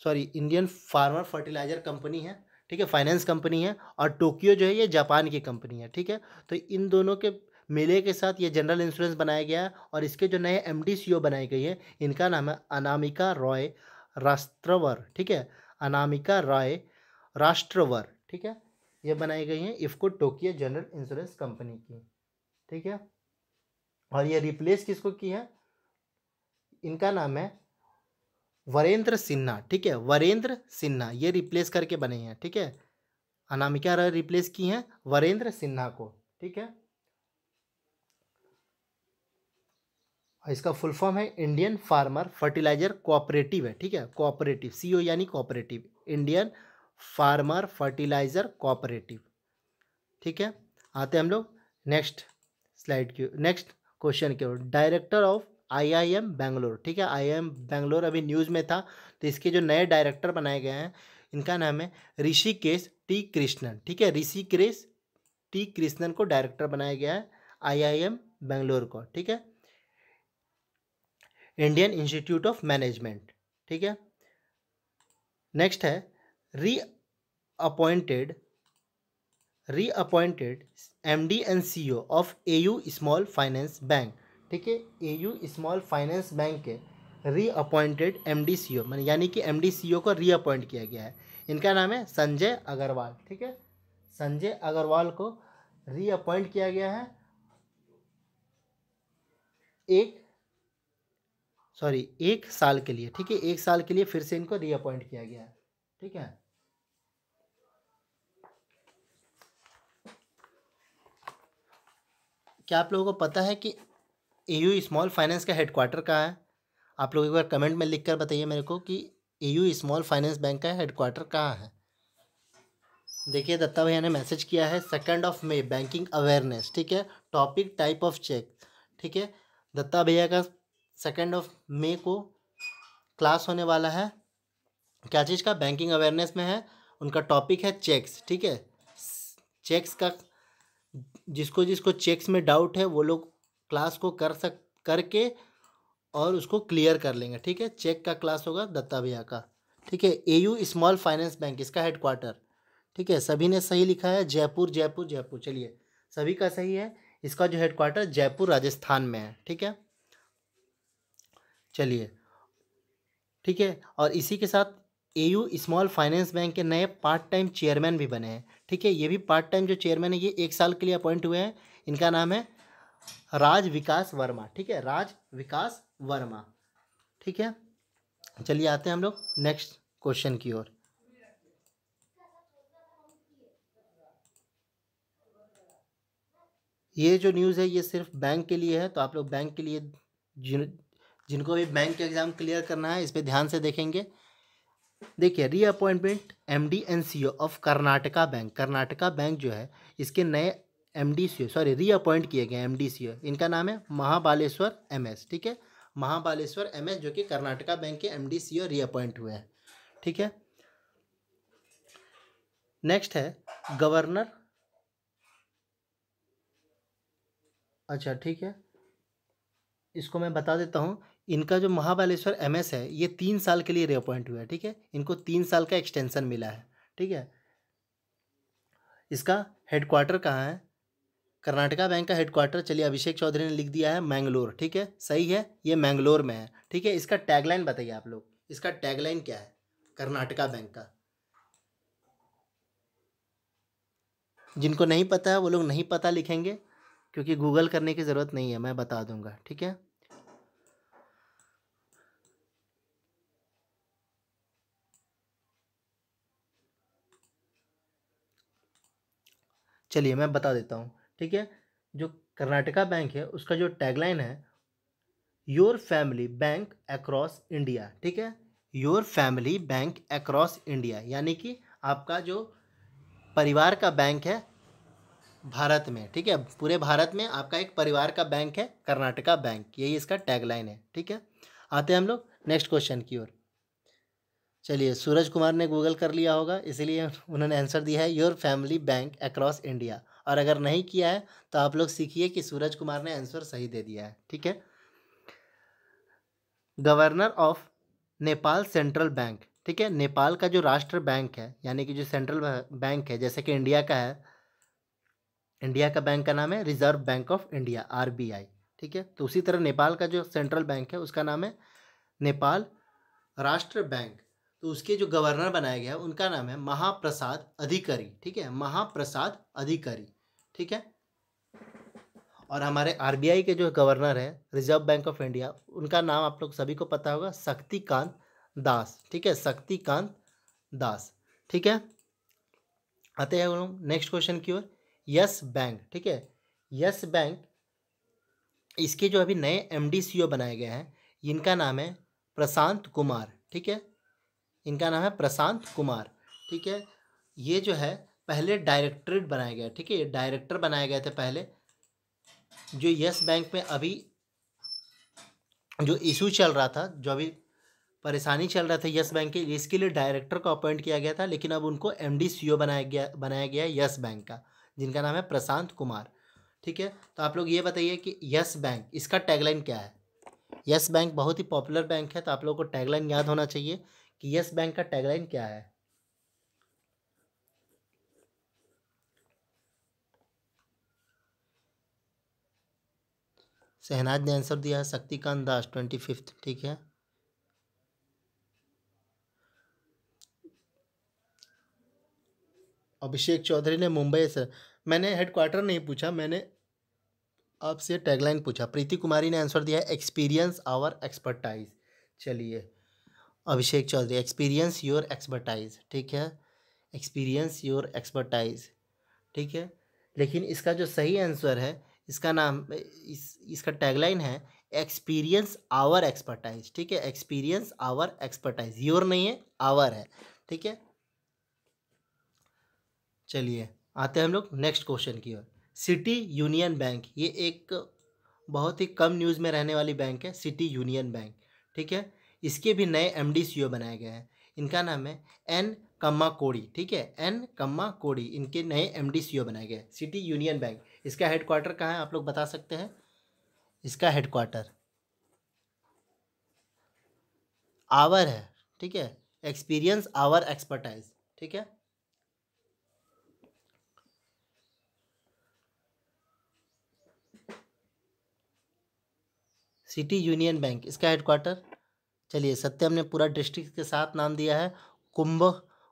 sorry Indian farmer fertiliser company है ठीक है फाइनेंस कंपनी है और टोक्यो जो है ये जापान की कंपनी है ठीक है तो इन दोनों के मेले के साथ ये जनरल इंश्योरेंस बनाया गया और इसके जो नए एम डी बनाई गई है इनका नाम है अनामिका रॉय राष्ट्रवर ठीक है अनामिका रॉय राष्ट्रवर ठीक है ये बनाई गई हैं IFFCO Tokyo general insurance company की ठीक है और ये रिप्लेस किसको की है इनका नाम है वरेंद्र सिन्हा ठीक है वरेंद्र सिन्हा ये रिप्लेस करके बने हैं ठीक है अनामिका रॉय रिप्लेस की हैं वरेंद्र सिन्हा को ठीक है इसका फुल फॉर्म है इंडियन फार्मर फर्टिलाइजर कोऑपरेटिव है ठीक है कोऑपरेटिव सीओ यानी cooperative Indian farmer fertiliser cooperative ठीक है आते हैं हम लोग नेक्स्ट स्लाइड की नेक्स्ट क्वेश्चन की ओर डायरेक्टर ऑफ आईआईएम बेंगलोर ठीक है आईआईएम बेंगलोर अभी न्यूज़ में था तो इसके जो नए डायरेक्टर बनाए गए हैं इनका नाम है ऋषिकेश टी कृष्णन ठीक है ऋषिकेश टी कृष्णन को डायरेक्टर बनाया गया है एम बेंगलोर को ठीक है इंडियन इंस्टीट्यूट ऑफ मैनेजमेंट ठीक है नेक्स्ट है reappointed reappointed M D and C O of A U small finance bank ठीक है A U small finance bank के reappointed M D C O मैंने यानी कि M D C ओ को री अपॉइंट किया गया है इनका नाम है संजय अग्रवाल ठीक है संजय अग्रवाल को री अपॉइंट किया गया है एक सॉरी एक साल के लिए ठीक है एक साल के लिए फिर से इनको रीअपॉइंट किया गया है ठीक है क्या आप लोगों को पता है कि ए यू स्मॉल फाइनेंस का हेडक्वार्टर कहाँ है आप लोग एक बार कमेंट में लिख कर बताइए मेरे को कि A U small finance bank का हेडक्वार्टर कहाँ है देखिए दत्ता भैया ने मैसेज किया है second of May banking awareness ठीक है टॉपिक टाइप ऑफ चेक ठीक है दत्ता भैया का सेकेंड ऑफ मे को क्लास होने वाला है क्या चीज़ का बैंकिंग अवेयरनेस में है उनका टॉपिक है चेक्स ठीक है चेक्स का जिसको जिसको चेक्स में डाउट है वो लोग क्लास को कर सक करके और उसको क्लियर कर लेंगे ठीक है चेक का क्लास होगा दत्ता भैया का ठीक है A U small finance bank इसका हेडक्वार्टर ठीक है सभी ने सही लिखा है जयपुर जयपुर जयपुर चलिए सभी का सही है इसका जो हेडक्वार्टर जयपुर राजस्थान में है ठीक है चलिए ठीक है और इसी के साथ A U small finance bank के नए पार्ट टाइम चेयरमैन भी बने हैं ठीक है ये भी पार्ट टाइम जो चेयरमैन है ये एक साल के लिए अपॉइंट हुए हैं इनका नाम है राज विकास वर्मा ठीक है राज विकास वर्मा ठीक है चलिए आते हैं हम लोग नेक्स्ट क्वेश्चन की ओर ये जो न्यूज़ है ये सिर्फ बैंक के लिए है तो आप लोग बैंक के लिए जिनको अभी बैंक का एग्ज़ाम क्लियर करना है इस पर ध्यान से देखेंगे देखिए reappointment M D and C O of Karnataka bank Karnataka bank जो है इसके नए M D C O sorry reappoint किए गए एम डी सी ओ इनका नाम है महाबालेश्वर एम एस ठीक है महाबालेश्वर एम एस जो कि कर्नाटका बैंक के M D C O reappoint हुए हैं ठीक है नेक्स्ट है गवर्नर अच्छा ठीक है इसको मैं बता देता हूँ इनका जो महाबालेश्वर एमएस है ये तीन साल के लिए रिअपॉइंट हुआ है ठीक है इनको तीन साल का एक्सटेंसन मिला है ठीक है इसका हेडक्वार्टर कहाँ है कर्नाटका बैंक का हेडक्वार्टर चलिए अभिषेक चौधरी ने लिख दिया है मैंगलोर ठीक है सही है ये मैंगलोर में है ठीक है इसका टैगलाइन बताइए आप लोग इसका टैगलाइन क्या है कर्नाटका बैंक का जिनको नहीं पता है वो लोग नहीं पता लिखेंगे क्योंकि गूगल करने की ज़रूरत नहीं है मैं बता दूंगा ठीक है चलिए मैं बता देता हूँ ठीक है जो कर्नाटका बैंक है उसका जो टैगलाइन है your family bank across India ठीक है your family bank across India यानी कि आपका जो परिवार का बैंक है भारत में ठीक है पूरे भारत में आपका एक परिवार का बैंक है कर्नाटका बैंक यही इसका टैगलाइन है ठीक है आते हैं हम लोग नेक्स्ट क्वेश्चन की ओर चलिए सूरज कुमार ने गूगल कर लिया होगा इसीलिए उन्होंने आंसर दिया है your family bank across India और अगर नहीं किया है तो आप लोग सीखिए कि सूरज कुमार ने आंसर सही दे दिया है ठीक है governor of Nepal central bank ठीक है नेपाल का जो राष्ट्र बैंक है यानी कि जो सेंट्रल बैंक है जैसे कि इंडिया का है इंडिया का बैंक का नाम है reserve bank of India R ठीक है तो उसी तरह नेपाल का जो सेंट्रल बैंक है उसका नाम है नेपाल राष्ट्र बैंक तो उसके जो गवर्नर बनाया गया उनका नाम है महाप्रसाद अधिकारी ठीक है महाप्रसाद अधिकारी ठीक है और हमारे आरबीआई के जो गवर्नर है रिजर्व बैंक ऑफ इंडिया उनका नाम आप लोग सभी को पता होगा शक्तिकांत दास ठीक है शक्तिकांत दास ठीक है आते हैं हम नेक्स्ट क्वेश्चन की ओर यस बैंक ठीक है यस बैंक इसके जो अभी नए एम डी सी ओ बनाए गए हैं इनका नाम है प्रशांत कुमार ठीक है इनका नाम है प्रशांत कुमार ठीक है ये जो है पहले डायरेक्टरेट बनाया गया ठीक है ये डायरेक्टर बनाए गए थे पहले जो यस बैंक में अभी जो इशू चल रहा था जो अभी परेशानी चल रहा था यस बैंक के इसके लिए डायरेक्टर को अपॉइंट किया गया था लेकिन अब उनको एम डी सी ओ बनाया गया बनाया गया है यस बैंक का जिनका नाम है प्रशांत कुमार ठीक है तो आप लोग ये बताइए कि यस बैंक इसका टैगलाइन क्या है यस बैंक बहुत ही पॉपुलर बैंक है तो आप लोगों को टैगलाइन याद होना चाहिए कि यस बैंक का टैगलाइन क्या है शहनाज ने आंसर दिया है शक्तिकांत दास ट्वेंटी फिफ्थ ठीक है अभिषेक चौधरी ने मुंबई से मैंने हेडक्वार्टर नहीं पूछा मैंने आपसे टैगलाइन पूछा प्रीति कुमारी ने आंसर दिया है एक्सपीरियंस आवर एक्सपर्टाइज चलिए Abhishek Chaudhary experience your expertise ठीक है एक्सपीरियंस योर एक्सपर्टाइज ठीक है लेकिन इसका जो सही आंसर है इसका नाम इस इसका टैगलाइन है एक्सपीरियंस आवर एक्सपर्टाइज ठीक है एक्सपीरियंस आवर एक्सपर्टाइज योर नहीं है आवर है ठीक है चलिए आते हैं हम लोग नेक्स्ट क्वेश्चन की ओर सिटी यूनियन बैंक ये एक बहुत ही कम न्यूज़ में रहने वाली बैंक है सिटी यूनियन बैंक ठीक है इसके भी नए एम डी बनाए गए हैं इनका नाम है एन कम्मा कोड़ी ठीक है एन कम्मा कोड़ी इनके नए एम डी सी ओ बनाए गए सिटी यूनियन बैंक इसका हेडक्वार्टर कहाँ है आप लोग बता सकते हैं इसका हेडक्वार्टर आवर है ठीक है एक्सपीरियंस आवर एक्सपर्टाइज ठीक है सिटी यूनियन बैंक इसका हेडक्वार्टर चलिए सत्य हमने पूरा डिस्ट्रिक्ट के साथ नाम दिया है कुंभ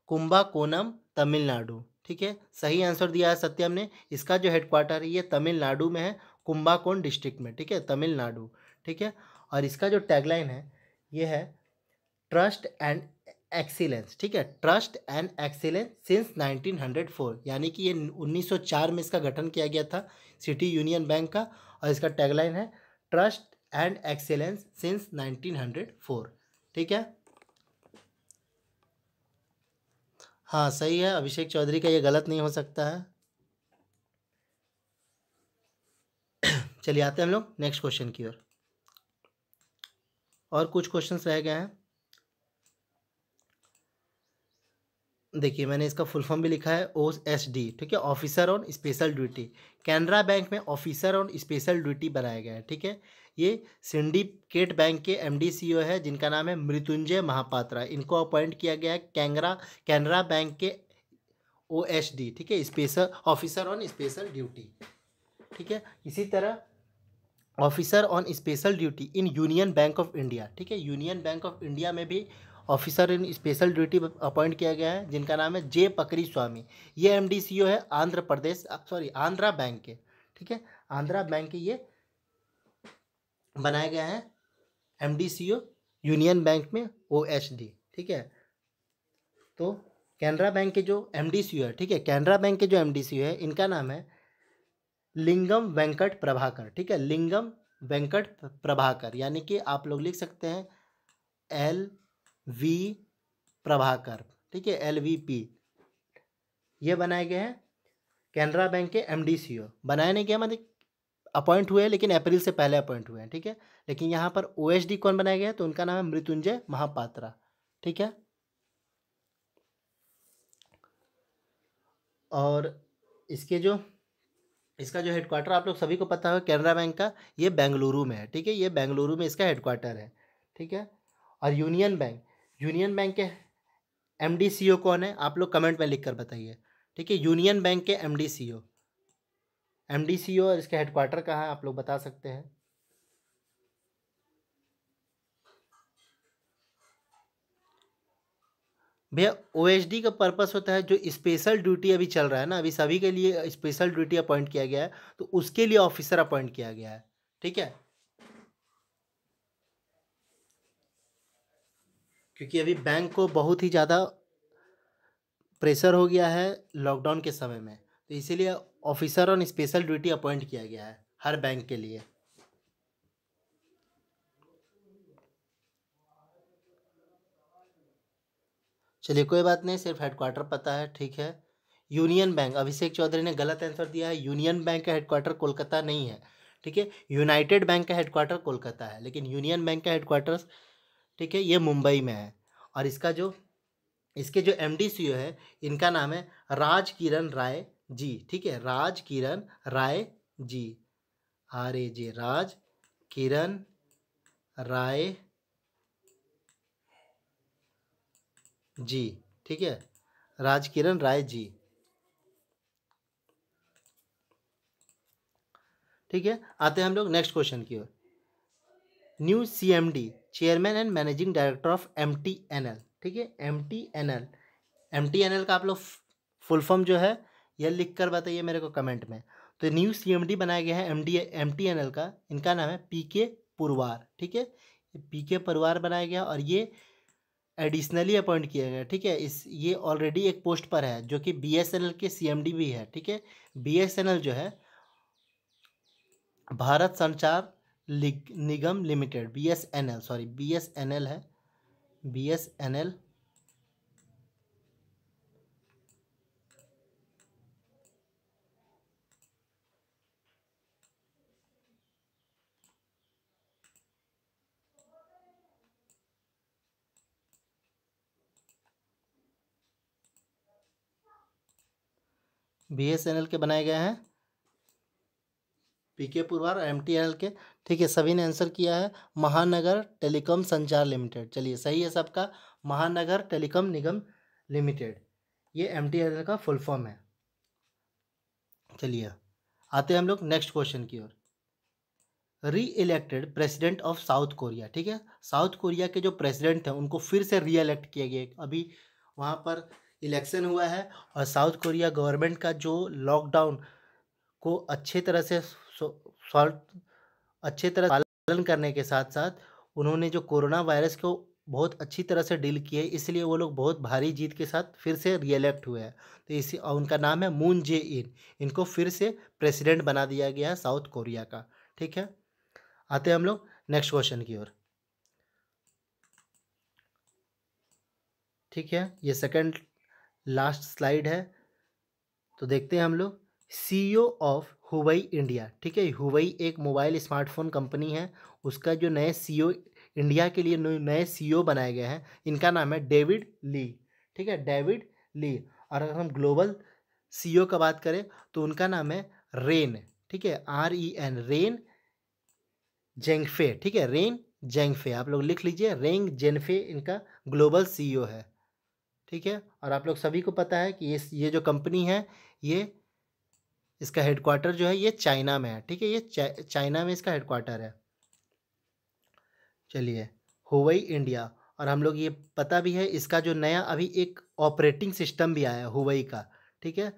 कुंभा कोनम तमिलनाडु ठीक है सही आंसर दिया है सत्यम ने इसका जो हेडक्वार्टर है ये तमिलनाडु में है कुंबाकोन डिस्ट्रिक्ट में ठीक है तमिलनाडु ठीक है और इसका जो टैगलाइन है ये है ट्रस्ट एंड एक्सीलेंस ठीक है ट्रस्ट एंड एक्सीलेंस सिंस 1904 यानी कि ये 1904 में इसका गठन किया गया था सिटी यूनियन बैंक का और इसका टैगलाइन है ट्रस्ट एंड एक्सेलेंस सिंस 1904 ठीक है हाँ सही है अभिषेक चौधरी का ये गलत नहीं हो सकता है चलिए आते हैं हम लोग नेक्स्ट क्वेश्चन की ओर और कुछ क्वेश्चंस रह गए हैं देखिए मैंने इसका फुल फॉर्म भी लिखा है ओ एस डी ठीक है officer on special duty Canara bank में ऑफिसर ऑन स्पेशल ड्यूटी बनाया गया है ठीक है ये सिंडिकेट बैंक के एमडीसीओ e है जिनका नाम है मृत्युंजय महापात्रा इनको अपॉइंट किया गया है कैंगरा कैनरा बैंक के ओ एस डी ठीक है special officer on special duty ठीक है इसी तरह officer on special duty in union bank of India ठीक है यूनियन बैंक ऑफ इंडिया में भी officer in special duty appoint किया गया है जिनका नाम है जे पकरी स्वामी ये एम है आंध्र प्रदेश सॉरी आंध्रा बैंक के ठीक है आंध्रा बैंक के ये बनाया गया है एम यूनियन बैंक में ओ ठीक है तो कैनरा बैंक के जो एम है ठीक है कैनरा बैंक के जो एम है इनका नाम है लिंगम वेंकट प्रभाकर ठीक है लिंगम वेंकट प्रभाकर यानी कि आप लोग लिख सकते हैं एल वी प्रभाकर ठीक है एल वी पी ये बनाए गए हैं कैनरा बैंक के एम डी सी ओ बनाए नहीं गए मतलब अपॉइंट हुए लेकिन अप्रैल से पहले अपॉइंट हुए हैं ठीक है लेकिन यहाँ पर ओ एस डी कौन बनाया गया तो उनका नाम है मृत्युंजय महापात्रा ठीक है और इसके जो इसका जो हेडक्वार्टर आप लोग सभी को पता होगा कैनरा बैंक का ये बेंगलुरु में है ठीक है ये बेंगलुरु में इसका हेडक्वार्टर है ठीक है और यूनियन बैंक यूनियन बैंक के एम डी सी ओ कौन है आप लोग कमेंट में लिख कर बताइए ठीक है यूनियन बैंक के M D C O M D C O और इसके हेडक्वार्टर कहाँ है आप लोग बता सकते हैं भैया ओ का पर्पस होता है जो स्पेशल ड्यूटी अभी चल रहा है ना अभी सभी के लिए स्पेशल ड्यूटी अपॉइंट किया गया है तो उसके लिए ऑफिसर अपॉइंट किया गया है ठीक है क्योंकि अभी बैंक को बहुत ही ज़्यादा प्रेशर हो गया है लॉकडाउन के समय में तो इसीलिए officer on special duty appoint किया गया है हर बैंक के लिए चलिए कोई बात नहीं सिर्फ हेडक्वार्टर पता है ठीक है यूनियन बैंक अभिषेक चौधरी ने गलत आंसर दिया है यूनियन बैंक का हेडक्वार्टर कोलकाता नहीं है ठीक है यूनाइटेड बैंक का हेडक्वार्टर कोलकाता है लेकिन यूनियन बैंक का हेडक्वार्टर ठीक है ये मुंबई में है और इसका जो इसके जो एम डी सी ओ है इनका नाम है राज किरण राय जी ठीक है राज किरण राय जी आर ए जे राज किरण राय जी ठीक है राज किरण राय जी ठीक है आते हैं हम लोग नेक्स्ट क्वेश्चन की ओर new CMD chairman and managing director of M T N L ठीक है M T N L M T N L का आप लोग फुल फॉर्म जो है यह लिख कर बताइए मेरे को कमेंट में तो न्यू सी एम डी बनाया गया है M D M T N L का इनका नाम है पी के पुरवार ठीक है पी के पुरवार बनाया गया और ये एडिशनली अपॉइंट किया गया ठीक है इस ये ऑलरेडी एक पोस्ट पर है जो कि बी एस एन एल के सी एम डी भी है ठीक है बी एस एन एल जो है Bharat Sanchar Nigam limited B S N L sorry B S N L है B S N L B S N L के बनाए गए हैं P K Purwar M T N L के ठीक है सभी ने आंसर किया है महानगर टेलीकॉम संचार लिमिटेड चलिए सही है सबका महानगर टेलीकॉम निगम लिमिटेड ये एम टी एन एल का फुल फॉर्म है चलिए आते हैं हम लोग नेक्स्ट क्वेश्चन की ओर reelected president of south Korea ठीक है साउथ कोरिया के जो प्रेसिडेंट हैं उनको फिर से री इलेक्ट किया गया अभी वहाँ पर इलेक्शन हुआ है और साउथ कोरिया गवर्नमेंट का जो लॉकडाउन को अच्छे तरह से अच्छे तरह पालन करने के साथ साथ उन्होंने जो कोरोना वायरस को बहुत अच्छी तरह से डील किए इसलिए वो लोग बहुत भारी जीत के साथ फिर से रिएलेक्ट हुए हैं तो इसी और उनका नाम है मून जे इन इनको फिर से प्रेसिडेंट बना दिया गया है साउथ कोरिया का ठीक है आते हैं हम लोग नेक्स्ट क्वेश्चन की ओर ठीक है ये सेकंड लास्ट स्लाइड है तो देखते हैं हम लोग सीईओ ऑफ हुवई इंडिया ठीक है हुवई एक मोबाइल स्मार्टफोन कंपनी है उसका जो नए ओ इंडिया e के लिए नए ओ e बनाए गए हैं इनका नाम है डेविड ली ठीक है डेविड ली और अगर हम ग्लोबल ओ e का बात करें तो उनका नाम है रेन ठीक है R E N Ren Zhengfei ठीक है रेन जेंगफे आप लोग लिख लीजिए रेंग जेनफे इनका ग्लोबल ओ है ठीक है और आप लोग सभी को पता है कि ये ये जो कंपनी है ये इसका हेडक्वार्टर जो है ये चाइना में है ठीक है ये चा, चाइना में इसका हेडक्वार्टर है चलिए हुवई इंडिया और हम लोग ये पता भी है इसका जो नया अभी एक ऑपरेटिंग सिस्टम भी आया है हुवई का ठीक है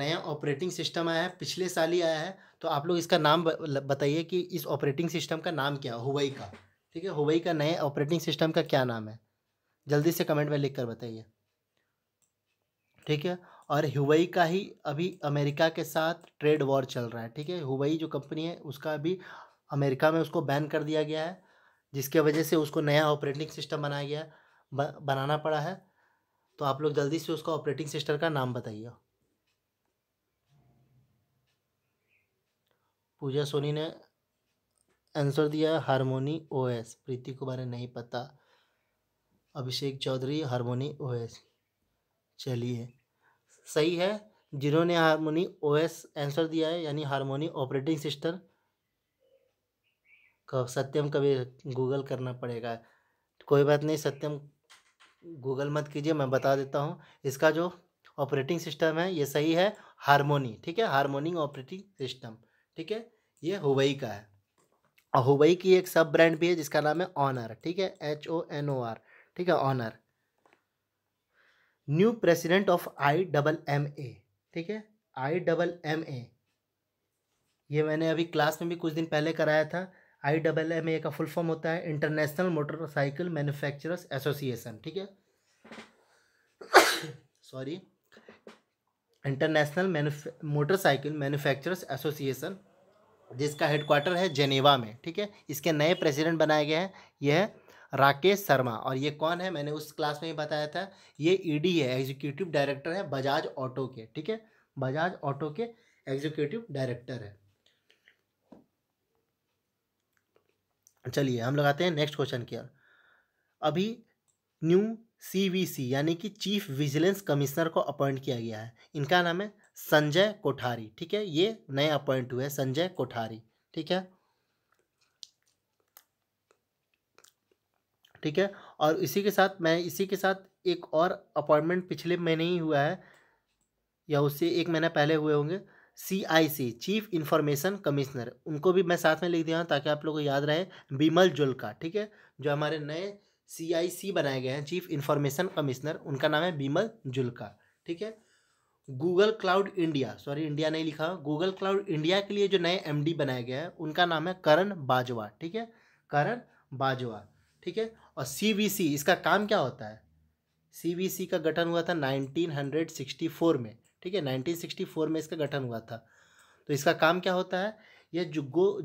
नया ऑपरेटिंग सिस्टम आया है पिछले साल ही आया है तो आप लोग इसका नाम बताइए कि इस ऑपरेटिंग सिस्टम का नाम क्या है हुवई का ठीक है हुवई का नए ऑपरेटिंग सिस्टम का क्या नाम है जल्दी से कमेंट में लिख कर बताइए ठीक है और हुवई का ही अभी अमेरिका के साथ ट्रेड वॉर चल रहा है ठीक है हुवई जो कंपनी है उसका अभी अमेरिका में उसको बैन कर दिया गया है जिसके वजह से उसको नया ऑपरेटिंग सिस्टम बनाया गया ब, बनाना पड़ा है तो आप लोग जल्दी से उसका ऑपरेटिंग सिस्टम का नाम बताइए पूजा सोनी ने आंसर दिया हारमोनी ओएस प्रीति को बारे नहीं पता अभिषेक चौधरी हारमोनी ओएस चलिए सही है जिन्होंने हारमोनी ओएस आंसर दिया है यानी हारमोनी ऑपरेटिंग सिस्टम कब सत्यम कभी गूगल करना पड़ेगा कोई बात नहीं सत्यम गूगल मत कीजिए मैं बता देता हूँ इसका जो ऑपरेटिंग सिस्टम है ये सही है हारमोनी ठीक है हारमोनिंग ऑपरेटिंग सिस्टम ठीक है ये हुबई का है और हुबई की एक सब ब्रांड भी है जिसका नाम है ऑनर ठीक है H O N O R ठीक है honour new president of I double M A ठीक है आई डबल एम ए ये मैंने अभी क्लास में भी कुछ दिन पहले कराया था आई डबल एम ए का फुल फॉर्म होता है इंटरनेशनल मोटरसाइकिल मैन्युफैक्चरर्स एसोसिएशन ठीक है sorry international motorcycle manufacturers association जिसका हेडक्वार्टर है जेनेवा में ठीक है इसके नए प्रेसिडेंट बनाए गए हैं यह है राकेश शर्मा और ये कौन है मैंने उस क्लास में ही बताया था ये ईडी e है एग्जीक्यूटिव डायरेक्टर है बजाज ऑटो के ठीक है बजाज ऑटो के एग्जीक्यूटिव डायरेक्टर है चलिए हम लगाते हैं नेक्स्ट क्वेश्चन की ओर अभी न्यू सीवीसी यानी कि चीफ विजिलेंस कमिश्नर को अपॉइंट किया गया है इनका नाम है संजय कोठारी ठीक है ये नए अपॉइंट हुए संजय कोठारी ठीक है ठीक है और इसी के साथ मैं इसी के साथ एक और अपॉइंटमेंट पिछले महीने ही हुआ है या उससे एक महीना पहले हुए होंगे C I C chief information commissioner उनको भी मैं साथ में लिख दिया हूँ ताकि आप लोगों को याद रहे बीमल जुल्का ठीक है जो हमारे नए सी आई सी बनाए गए हैं चीफ इन्फॉर्मेशन कमिश्नर उनका नाम है बीमल जुल्का ठीक है Google cloud India sorry India नहीं लिखा गूगल क्लाउड इंडिया के लिए जो नए डी बनाए गए हैं उनका नाम है करण बाजवा ठीक है करण बाजवा ठीक है और सी इसका काम क्या होता है सी का गठन हुआ था 1964 में ठीक है 1964 में इसका गठन हुआ था तो इसका काम क्या होता है यह जो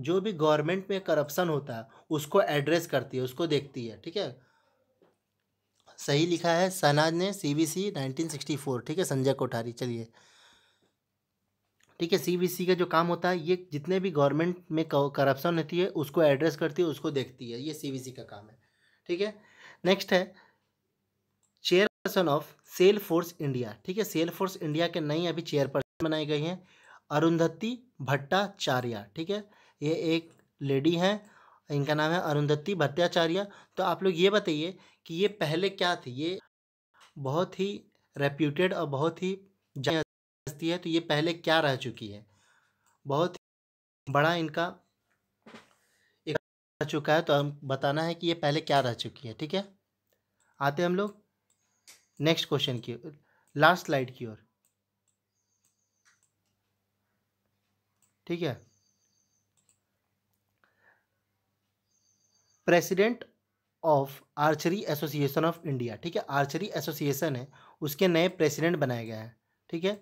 जो भी गवर्नमेंट में करप्शन होता है उसको एड्रेस करती है उसको देखती है ठीक है सही लिखा है सनाज ने C B C nineteen sixty four ठीक है संजय कोठारी चलिए ठीक है सी बी सी का जो काम होता है ये जितने भी गवर्नमेंट में करप्शन होती है उसको एड्रेस करती है उसको देखती है ये सी बी सी का काम है ठीक है नेक्स्ट है chairperson of Salesforce India ठीक है सेल फोर्स इंडिया के नई अभी चेयरपर्सन बनाई गई हैं अरुंधति भट्टाचार्य ठीक है ये एक लेडी हैं इनका नाम है अरुंधति भट्टाचार्य तो आप लोग ये बताइए कि ये पहले क्या थी ये बहुत ही रेप्यूटेड और बहुत ही हस्ती है तो ये पहले क्या रह चुकी है बहुत बड़ा इनका रह चुका है तो हम बताना है कि ये पहले क्या रह चुकी है ठीक है आते हम लोग नेक्स्ट क्वेश्चन की लास्ट स्लाइड की ओर ठीक है president of archery association of India ठीक है आर्चरी एसोसिएशन है उसके नए प्रेसिडेंट बनाए गए हैं ठीक है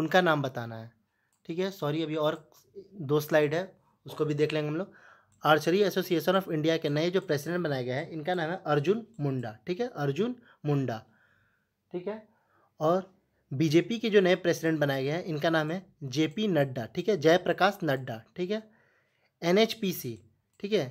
उनका नाम बताना है ठीक है सॉरी अभी और दो स्लाइड है उसको भी देख लेंगे हम लोग आर्चरी एसोसिएशन ऑफ इंडिया के नए जो प्रेसिडेंट बनाए गए हैं इनका नाम है अर्जुन मुंडा ठीक है अर्जुन मुंडा ठीक है और बीजेपी के जो नए प्रेसिडेंट बनाए गए हैं इनका नाम है जेपी नड्डा ठीक है जयप्रकाश नड्डा ठीक है एनएचपीसी ठीक है